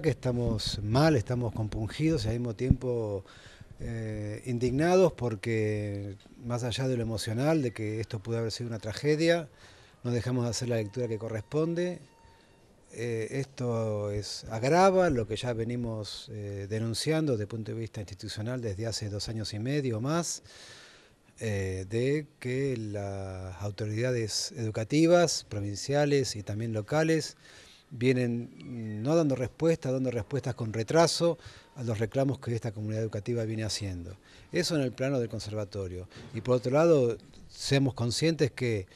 que estamos mal, estamos compungidos y al mismo tiempo eh, indignados porque más allá de lo emocional, de que esto pudo haber sido una tragedia, no dejamos de hacer la lectura que corresponde. Eh, esto es, agrava lo que ya venimos eh, denunciando desde el punto de vista institucional desde hace dos años y medio o más, de que las autoridades educativas, provinciales y también locales vienen mm, no dando respuesta, dando respuestas con retraso a los reclamos que esta comunidad educativa viene haciendo. Eso en el plano del conservatorio. Y por otro lado, seamos conscientes que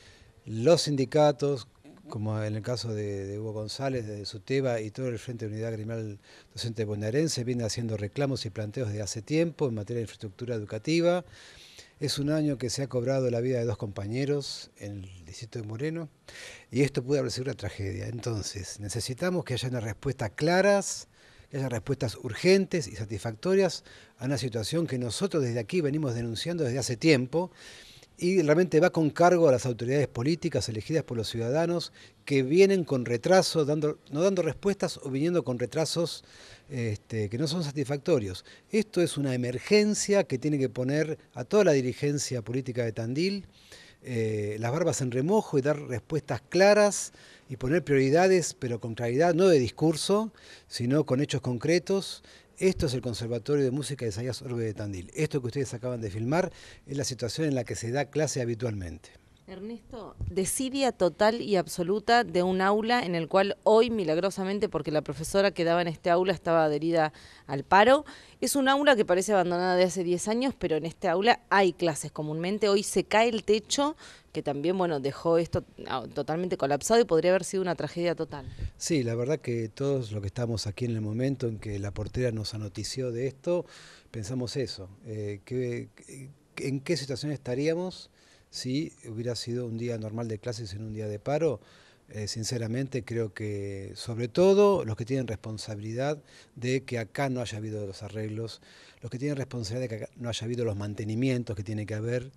los sindicatos, como en el caso de, Hugo González, de Suteba y todo el Frente de Unidad Criminal Docente Bonaerense, viene haciendo reclamos y planteos desde hace tiempo en materia de infraestructura educativa. Es un año que se ha cobrado la vida de dos compañeros en el distrito de Moreno y esto puede haber sido una tragedia. Entonces, necesitamos que haya una respuesta claras, que haya respuestas urgentes y satisfactorias a una situación que nosotros desde aquí venimos denunciando desde hace tiempo y realmente va con cargo a las autoridades políticas elegidas por los ciudadanos que vienen con retraso, dando, no dando respuestas o viniendo con retrasos este, que no son satisfactorios. Esto es una emergencia que tiene que poner a toda la dirigencia política de Tandil eh, las barbas en remojo y dar respuestas claras y poner prioridades, pero con claridad, no de discurso, sino con hechos concretos esto es el Conservatorio de Música de Sayas Orbe de Tandil. Esto que ustedes acaban de filmar es la situación en la que se da clase habitualmente. Ernesto, desidia total y absoluta de un aula en el cual hoy, milagrosamente, porque la profesora que daba en este aula estaba adherida al paro, es un aula que parece abandonada de hace 10 años, pero en este aula hay clases comúnmente. Hoy se cae el techo, que también bueno dejó esto ah, totalmente colapsado y podría haber sido una tragedia total. Sí, la verdad que todos los que estamos aquí en el momento en que la portera nos anotició de esto, pensamos eso, eh, en qué situación estaríamos si hubiera sido un día normal de clases en un día de paro. Eh, sinceramente creo que sobre todo los que tienen responsabilidad de que acá no haya habido los arreglos, los que tienen responsabilidad de que acá no haya habido los mantenimientos que tiene que haber,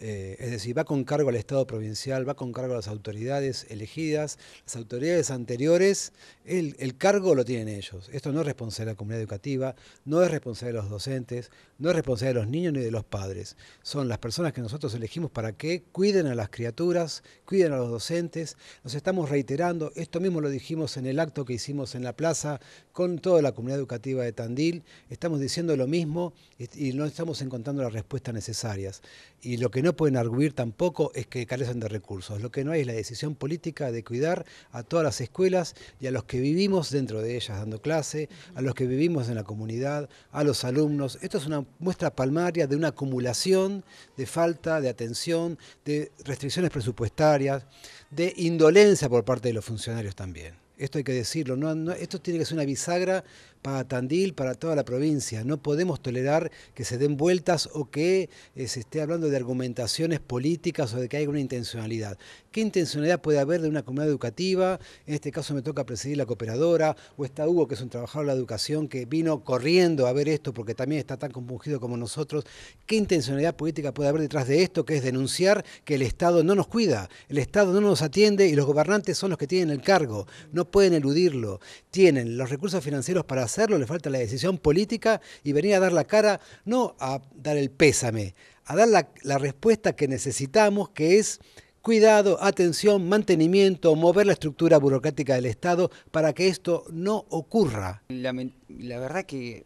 eh, es decir, va con cargo al Estado provincial, va con cargo a las autoridades elegidas, las autoridades anteriores, el, cargo lo tienen ellos. Esto no es responsabilidad de la comunidad educativa, no es responsabilidad de los docentes, no es responsabilidad de los niños ni de los padres. Son las personas que nosotros elegimos para que cuiden a las criaturas, cuiden a los docentes. Nos estamos reiterando, esto mismo lo dijimos en el acto que hicimos en la plaza con toda la comunidad educativa de Tandil, estamos diciendo lo mismo y no estamos encontrando las respuestas necesarias. Y lo que no pueden arguir tampoco es que carecen de recursos. Lo que no hay es la decisión política de cuidar a todas las escuelas y a los que vivimos dentro de ellas dando clase, a los que vivimos en la comunidad, a los alumnos. Esto es una muestra palmaria de una acumulación de falta de atención, de restricciones presupuestarias, de indolencia por parte de los funcionarios también esto hay que decirlo, no, esto tiene que ser una bisagra para Tandil, para toda la provincia. No podemos tolerar que se den vueltas o que eh, se esté hablando de argumentaciones políticas o de que haya una intencionalidad. ¿Qué intencionalidad puede haber de una comunidad educativa? En este caso me toca presidir la cooperadora, o está Hugo, que es un trabajador de la educación, que vino corriendo a ver esto porque también está tan compungido como nosotros. ¿Qué intencionalidad política puede haber detrás de esto, que es denunciar que el Estado no nos cuida, el Estado no nos atiende y los gobernantes son los que tienen el cargo? No pueden eludirlo. Tienen los recursos financieros para hacerlo, le falta la decisión política y venir a dar la cara, no a dar el pésame, a dar la, respuesta que necesitamos, que es cuidado, atención, mantenimiento, mover la estructura burocrática del Estado para que esto no ocurra. La, verdad que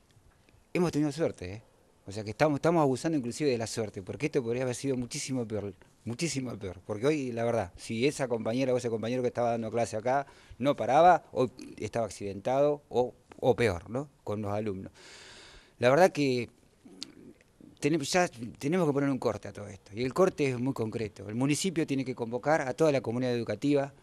hemos tenido suerte, ¿eh? o sea que estamos, estamos abusando inclusive de la suerte, porque esto podría haber sido muchísimo peor. Muchísimo peor, porque hoy, la verdad, si esa compañera o ese compañero que estaba dando clase acá no paraba, hoy estaba accidentado, o, o peor, ¿no? Con los alumnos. La verdad que tenemos, ya tenemos que poner un corte a todo esto, y el corte es muy concreto. El municipio tiene que convocar a toda la comunidad educativa,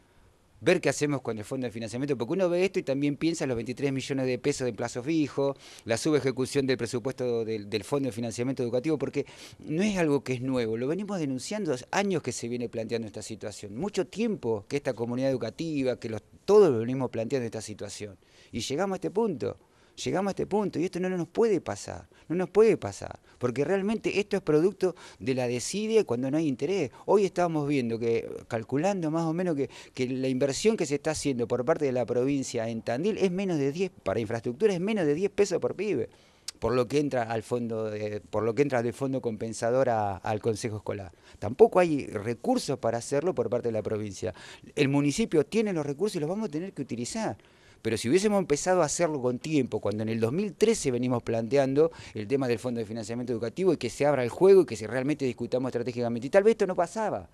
ver qué hacemos con el fondo de financiamiento, porque uno ve esto y también piensa en los 23 millones de pesos de plazo fijo, la subejecución del presupuesto del, fondo de financiamiento educativo, porque no es algo que es nuevo, lo venimos denunciando años que se viene planteando esta situación, mucho tiempo que esta comunidad educativa, que todos lo venimos planteando esta situación, y llegamos a este punto llegamos a este punto y esto no nos puede pasar, no nos puede pasar, porque realmente esto es producto de la desidia cuando no hay interés. Hoy estábamos viendo que, calculando más o menos que, la inversión que se está haciendo por parte de la provincia en Tandil es menos de 10, para infraestructura es menos de 10 pesos por pibe por lo que entra al fondo por lo que entra del fondo compensador al consejo escolar. Tampoco hay recursos para hacerlo por parte de la provincia. El municipio tiene los recursos y los vamos a tener que utilizar. Pero si hubiésemos empezado a hacerlo con tiempo, cuando en el 2013 venimos planteando el tema del Fondo de Financiamiento Educativo y que se abra el juego y que se realmente discutamos estratégicamente, y tal vez esto no pasaba.